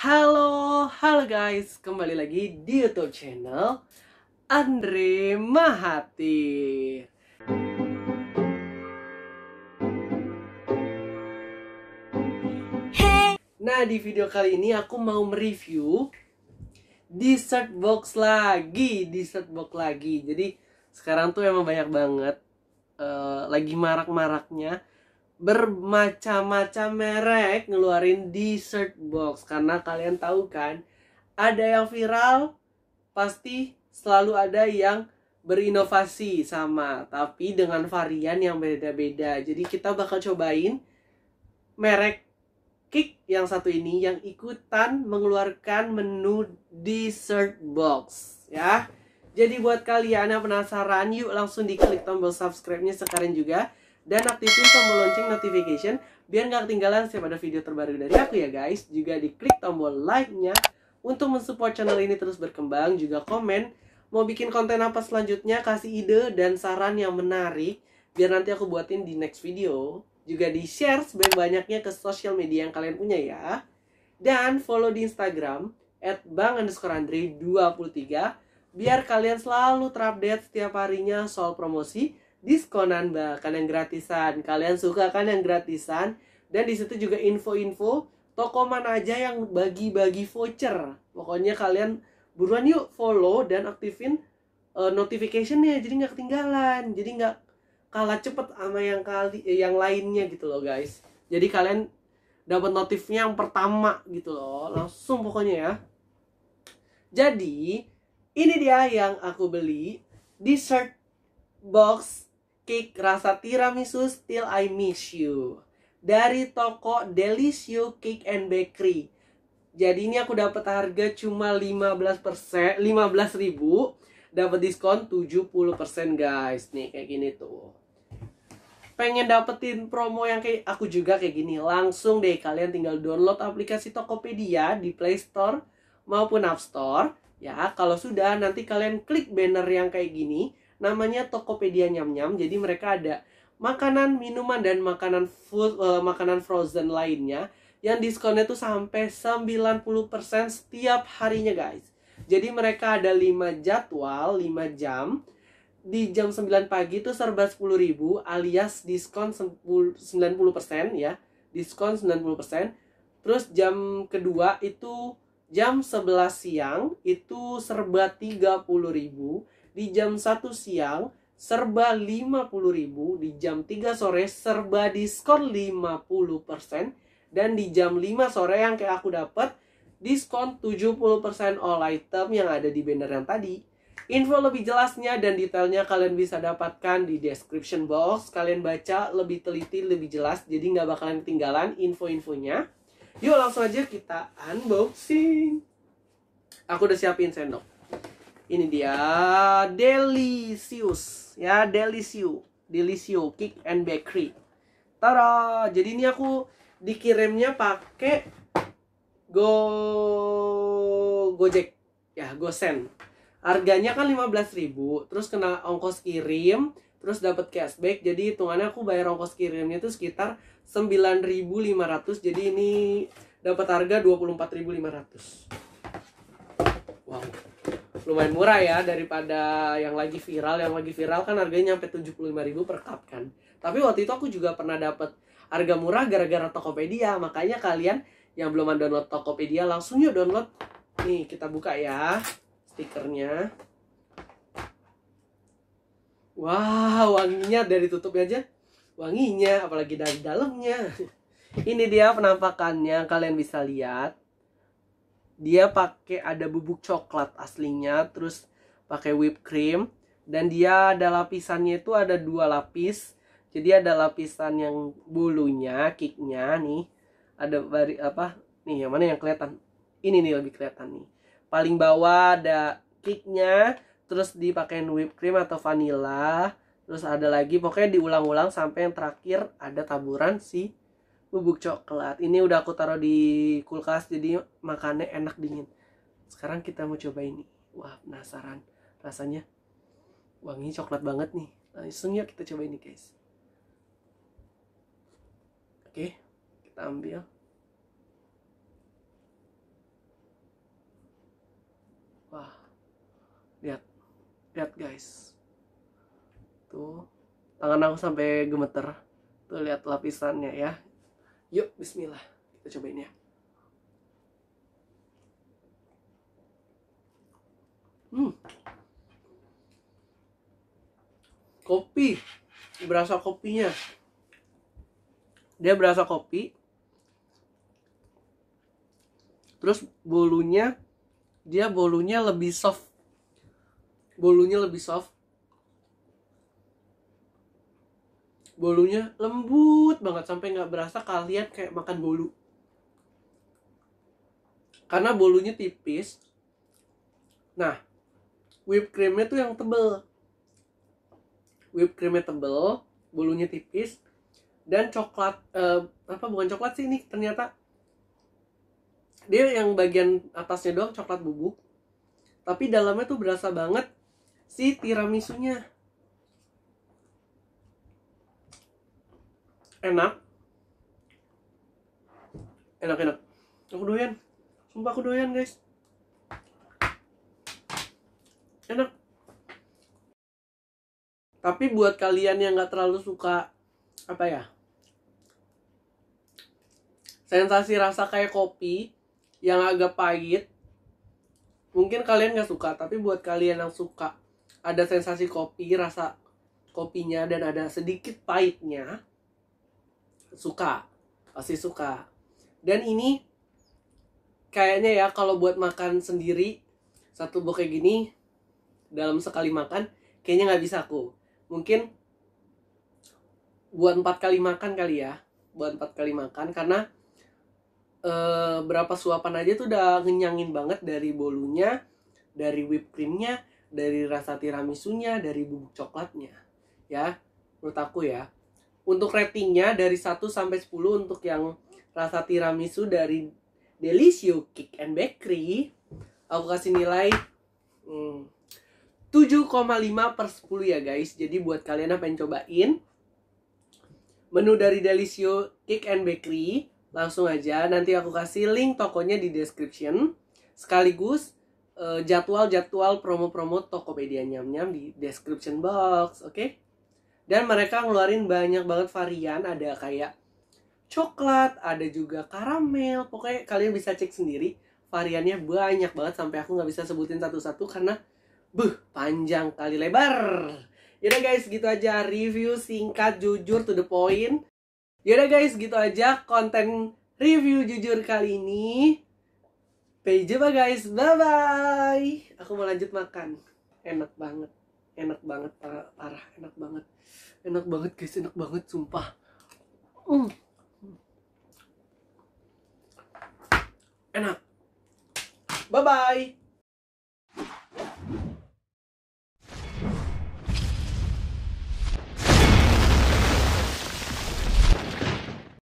Halo, halo guys, kembali lagi di YouTube channel Andre Mahati. Hey. Nah, di video kali ini aku mau mereview dessert box lagi, dessert box lagi. Jadi, sekarang tuh emang banyak banget uh, lagi marak-maraknya bermacam-macam merek ngeluarin dessert box karena kalian tahu kan ada yang viral pasti selalu ada yang berinovasi sama tapi dengan varian yang beda-beda jadi kita bakal cobain merek Kick yang satu ini yang ikutan mengeluarkan menu dessert box ya. Jadi buat kalian yang penasaran yuk langsung diklik tombol subscribe-nya sekarang juga dan aktifin tombol lonceng notification biar nggak ketinggalan setiap ada video terbaru dari aku ya guys. Juga diklik tombol like-nya untuk mensupport channel ini terus berkembang. Juga komen mau bikin konten apa selanjutnya, kasih ide dan saran yang menarik biar nanti aku buatin di next video. Juga di-share sebanyak-banyaknya ke sosial media yang kalian punya ya. Dan follow di Instagram at bang underscore andre 23 biar kalian selalu terupdate setiap harinya soal promosi diskonan bahkan yang gratisan kalian suka kan yang gratisan dan di situ juga info-info toko mana aja yang bagi-bagi voucher pokoknya kalian buruan yuk follow dan aktifin uh, notificationnya jadi nggak ketinggalan jadi nggak kalah cepet sama yang kali eh, yang lainnya gitu loh guys jadi kalian dapat notifnya yang pertama gitu loh langsung pokoknya ya jadi ini dia yang aku beli dessert box cake rasa tiramisu Still I Miss You dari toko Delicio Cake and Bakery. Jadi ini aku dapat harga cuma 15%, ribu dapat diskon 70% guys. Nih kayak gini tuh. Pengen dapetin promo yang kayak aku juga kayak gini, langsung deh kalian tinggal download aplikasi Tokopedia di Play Store maupun App Store. Ya, kalau sudah nanti kalian klik banner yang kayak gini, namanya Tokopedia Nyam Nyam. Jadi mereka ada makanan, minuman dan makanan food uh, eh, makanan frozen lainnya yang diskonnya tuh sampai 90% setiap harinya, guys. Jadi mereka ada 5 jadwal, 5 jam. Di jam 9 pagi itu serba 10.000 alias diskon 90% ya. Diskon 90%. Terus jam kedua itu jam 11 siang itu serba 30.000 di jam 1 siang serba 50.000, di jam 3 sore serba diskon 50% dan di jam 5 sore yang kayak aku dapat diskon 70% all item yang ada di banner yang tadi. Info lebih jelasnya dan detailnya kalian bisa dapatkan di description box. Kalian baca lebih teliti, lebih jelas, jadi nggak bakalan ketinggalan info-infonya. Yuk langsung aja kita unboxing. Aku udah siapin sendok ini dia delicious ya delicio delicio cake and bakery tara jadi ini aku dikirimnya pakai go gojek ya gosen harganya kan 15.000 terus kena ongkos kirim terus dapat cashback jadi hitungannya aku bayar ongkos kirimnya itu sekitar 9.500 jadi ini dapat harga 24.500 wow lumayan murah ya daripada yang lagi viral yang lagi viral kan harganya nyampe 75.000 per cup kan tapi waktu itu aku juga pernah dapat harga murah gara-gara Tokopedia makanya kalian yang belum download Tokopedia langsung yuk download nih kita buka ya stikernya wow wanginya dari tutupnya aja wanginya apalagi dari dalamnya ini dia penampakannya kalian bisa lihat dia pakai ada bubuk coklat aslinya terus pakai whipped cream dan dia ada lapisannya itu ada dua lapis jadi ada lapisan yang bulunya kicknya nih ada bari apa nih yang mana yang kelihatan ini nih lebih kelihatan nih paling bawah ada kicknya terus dipakai whipped cream atau vanilla terus ada lagi pokoknya diulang-ulang sampai yang terakhir ada taburan si bubuk coklat ini udah aku taruh di kulkas jadi makannya enak dingin sekarang kita mau coba ini wah penasaran rasanya wangi coklat banget nih langsung yuk kita coba ini guys oke kita ambil wah lihat lihat guys tuh tangan aku sampai gemeter tuh lihat lapisannya ya Yuk, bismillah. Kita cobain ya. Hmm. Kopi. Berasa kopinya. Dia berasa kopi. Terus bolunya dia bolunya lebih soft. Bolunya lebih soft bolunya lembut banget sampai nggak berasa kalian kayak makan bolu karena bolunya tipis nah whipped creamnya tuh yang tebel whipped creamnya tebel bolunya tipis dan coklat eh, apa bukan coklat sih ini ternyata dia yang bagian atasnya doang coklat bubuk tapi dalamnya tuh berasa banget si tiramisunya enak enak enak aku doyan sumpah aku doyan guys enak tapi buat kalian yang nggak terlalu suka apa ya sensasi rasa kayak kopi yang agak pahit mungkin kalian nggak suka tapi buat kalian yang suka ada sensasi kopi rasa kopinya dan ada sedikit pahitnya suka pasti suka dan ini kayaknya ya kalau buat makan sendiri satu box kayak gini dalam sekali makan kayaknya nggak bisa aku mungkin buat empat kali makan kali ya buat empat kali makan karena e, berapa suapan aja tuh udah ngenyangin banget dari bolunya dari whipped creamnya dari rasa tiramisunya dari bubuk coklatnya ya menurut aku ya untuk ratingnya dari 1 sampai 10 untuk yang rasa tiramisu dari Delicio Cake and Bakery aku kasih nilai hmm, 7,5 per 10 ya guys jadi buat kalian yang pengen cobain menu dari Delicio Cake and Bakery langsung aja nanti aku kasih link tokonya di description sekaligus eh, jadwal-jadwal uh, promo-promo Tokopedia nyam-nyam di description box oke okay? dan mereka ngeluarin banyak banget varian ada kayak coklat ada juga karamel pokoknya kalian bisa cek sendiri variannya banyak banget sampai aku nggak bisa sebutin satu-satu karena buh panjang kali lebar Yaudah guys, gitu aja review singkat, jujur, to the point. Yaudah guys, gitu aja konten review jujur kali ini. Sampai jumpa guys, bye-bye. Aku mau lanjut makan. Enak banget enak banget parah, arah, enak banget enak banget guys enak banget sumpah mm. enak bye bye